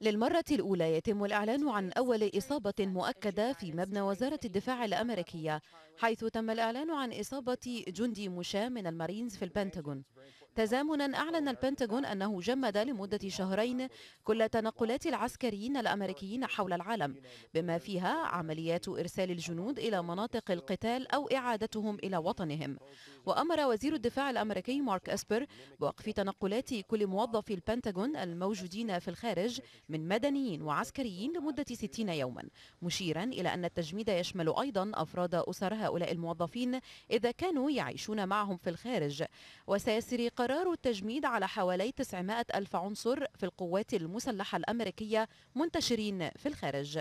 للمرة الأولى يتم الإعلان عن أول إصابة مؤكدة في مبنى وزارة الدفاع الأمريكية حيث تم الإعلان عن إصابة جندي مشاة من المارينز في البنتاغون تزامنا أعلن البنتاغون أنه جمد لمدة شهرين كل تنقلات العسكريين الأمريكيين حول العالم بما فيها عمليات إرسال الجنود إلى مناطق القتال أو إعادتهم إلى وطنهم وأمر وزير الدفاع الأمريكي مارك أسبر بوقف تنقلات كل موظفي البنتاغون الموجودين في الخارج من مدنيين وعسكريين لمدة 60 يوما مشيرا إلى أن التجميد يشمل أيضا أفراد أسر هؤلاء الموظفين إذا كانوا يعيشون معهم في الخارج وسيسري قرار قرار التجميد على حوالي 900 ألف عنصر في القوات المسلحة الأمريكية منتشرين في الخارج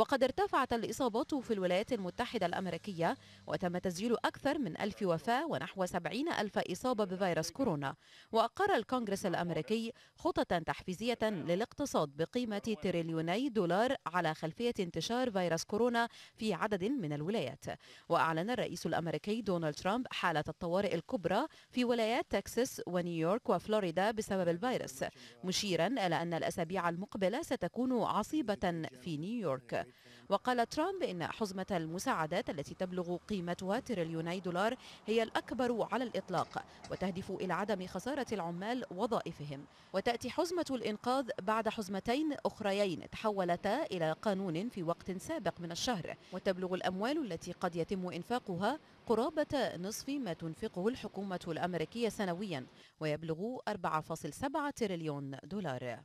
وقد ارتفعت الإصابات في الولايات المتحدة الأمريكية وتم تسجيل أكثر من ألف وفاة ونحو سبعين ألف إصابة بفيروس كورونا وأقر الكونغرس الأمريكي خططا تحفيزية للاقتصاد بقيمة تريليوني دولار على خلفية انتشار فيروس كورونا في عدد من الولايات وأعلن الرئيس الأمريكي دونالد ترامب حالة الطوارئ الكبرى في ولايات تكساس ونيويورك وفلوريدا بسبب الفيروس مشيرا إلى أن الأسابيع المقبلة ستكون عصيبة في نيويورك وقال ترامب إن حزمة المساعدات التي تبلغ قيمتها تريليوني دولار هي الأكبر على الإطلاق وتهدف إلى عدم خسارة العمال وظائفهم وتأتي حزمة الإنقاذ بعد حزمتين أخريين تحولتا إلى قانون في وقت سابق من الشهر وتبلغ الأموال التي قد يتم إنفاقها قرابة نصف ما تنفقه الحكومة الأمريكية سنويا ويبلغ 4.7 تريليون دولار